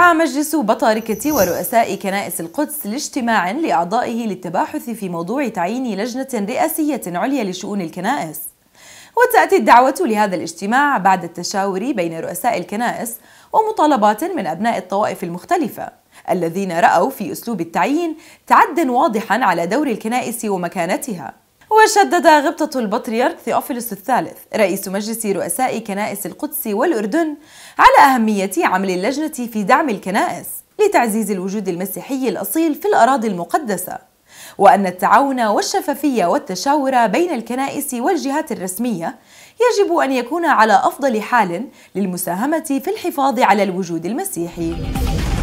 دعا مجلس بطاركة ورؤساء كنائس القدس لاجتماع لأعضائه للتباحث في موضوع تعيين لجنة رئاسية عليا لشؤون الكنائس وتأتي الدعوة لهذا الاجتماع بعد التشاور بين رؤساء الكنائس ومطالبات من أبناء الطوائف المختلفة الذين رأوا في أسلوب التعيين تعدا واضحا على دور الكنائس ومكانتها وشدد غبطة البطريرك ثيوفيلوس الثالث رئيس مجلس رؤساء كنائس القدس والأردن على أهمية عمل اللجنة في دعم الكنائس لتعزيز الوجود المسيحي الأصيل في الأراضي المقدسة وأن التعاون والشفافية والتشاور بين الكنائس والجهات الرسمية يجب أن يكون على أفضل حال للمساهمة في الحفاظ على الوجود المسيحي